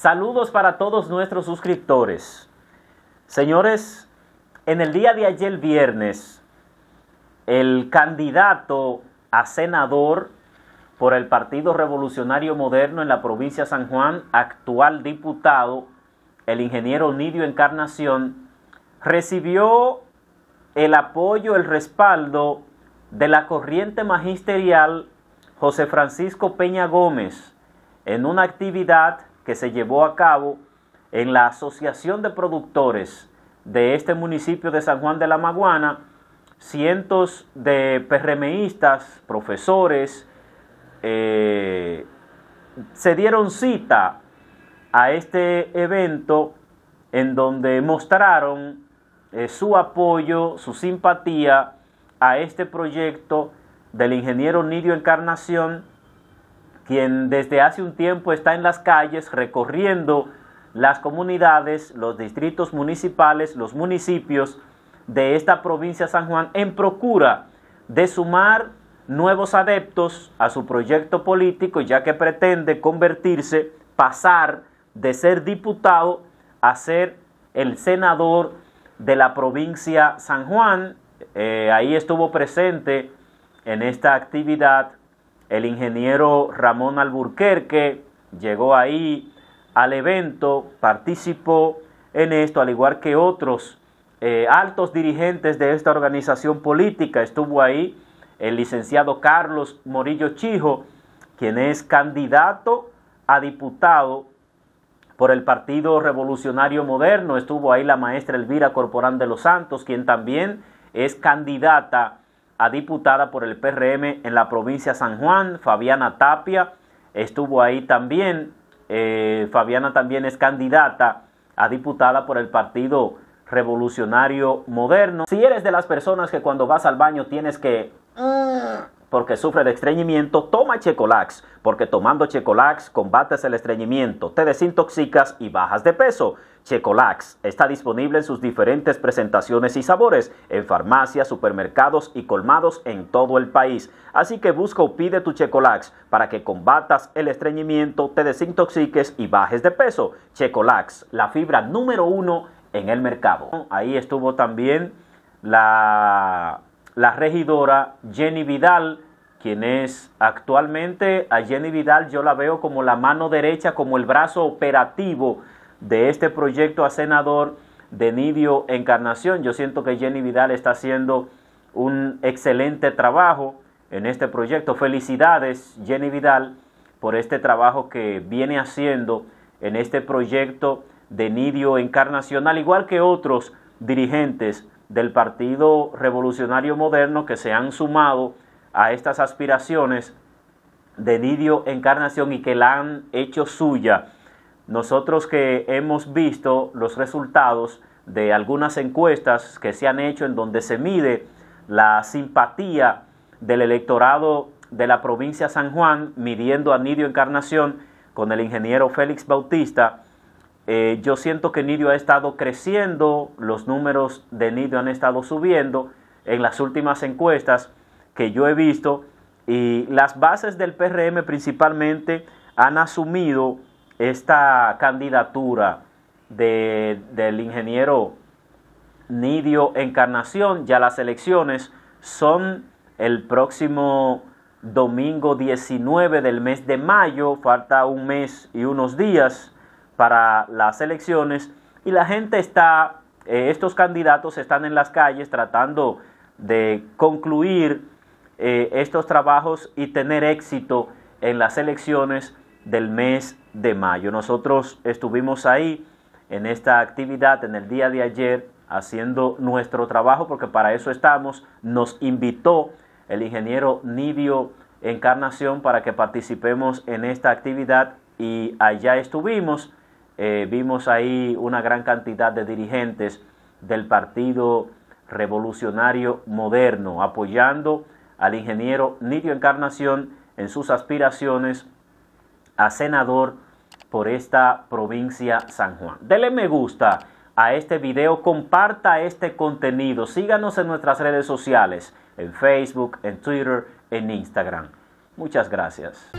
Saludos para todos nuestros suscriptores. Señores, en el día de ayer viernes, el candidato a senador por el Partido Revolucionario Moderno en la provincia de San Juan, actual diputado, el ingeniero Nidio Encarnación, recibió el apoyo, el respaldo de la corriente magisterial José Francisco Peña Gómez en una actividad que se llevó a cabo en la Asociación de Productores de este municipio de San Juan de la Maguana, cientos de PRMistas, profesores, eh, se dieron cita a este evento en donde mostraron eh, su apoyo, su simpatía a este proyecto del ingeniero Nidio Encarnación quien desde hace un tiempo está en las calles recorriendo las comunidades, los distritos municipales, los municipios de esta provincia San Juan en procura de sumar nuevos adeptos a su proyecto político, ya que pretende convertirse, pasar de ser diputado a ser el senador de la provincia San Juan. Eh, ahí estuvo presente en esta actividad el ingeniero Ramón Alburquerque llegó ahí al evento, participó en esto, al igual que otros eh, altos dirigentes de esta organización política. Estuvo ahí el licenciado Carlos Morillo Chijo, quien es candidato a diputado por el Partido Revolucionario Moderno. Estuvo ahí la maestra Elvira Corporán de los Santos, quien también es candidata a diputada por el PRM en la provincia de San Juan, Fabiana Tapia, estuvo ahí también. Eh, Fabiana también es candidata a diputada por el Partido Revolucionario Moderno. Si eres de las personas que cuando vas al baño tienes que... Mm porque sufre de estreñimiento, toma Checolax, porque tomando Checolax combates el estreñimiento, te desintoxicas y bajas de peso. Checolax está disponible en sus diferentes presentaciones y sabores en farmacias, supermercados y colmados en todo el país. Así que busca o pide tu Checolax para que combatas el estreñimiento, te desintoxiques y bajes de peso. Checolax, la fibra número uno en el mercado. Ahí estuvo también la la regidora Jenny Vidal, quien es actualmente, a Jenny Vidal yo la veo como la mano derecha, como el brazo operativo de este proyecto a senador de Nidio Encarnación. Yo siento que Jenny Vidal está haciendo un excelente trabajo en este proyecto. Felicidades, Jenny Vidal, por este trabajo que viene haciendo en este proyecto de Nidio Encarnación, al igual que otros dirigentes del Partido Revolucionario Moderno que se han sumado a estas aspiraciones de Nidio Encarnación y que la han hecho suya. Nosotros que hemos visto los resultados de algunas encuestas que se han hecho en donde se mide la simpatía del electorado de la provincia San Juan, midiendo a Nidio Encarnación con el ingeniero Félix Bautista, eh, yo siento que Nidio ha estado creciendo, los números de Nidio han estado subiendo en las últimas encuestas que yo he visto y las bases del PRM principalmente han asumido esta candidatura de, del ingeniero Nidio Encarnación. Ya las elecciones son el próximo domingo 19 del mes de mayo, falta un mes y unos días para las elecciones y la gente está, eh, estos candidatos están en las calles tratando de concluir eh, estos trabajos y tener éxito en las elecciones del mes de mayo. Nosotros estuvimos ahí en esta actividad en el día de ayer haciendo nuestro trabajo porque para eso estamos. Nos invitó el ingeniero Nidio Encarnación para que participemos en esta actividad y allá estuvimos eh, vimos ahí una gran cantidad de dirigentes del Partido Revolucionario Moderno apoyando al ingeniero Nidio Encarnación en sus aspiraciones a senador por esta provincia San Juan. Dele me gusta a este video, comparta este contenido, síganos en nuestras redes sociales, en Facebook, en Twitter, en Instagram. Muchas gracias.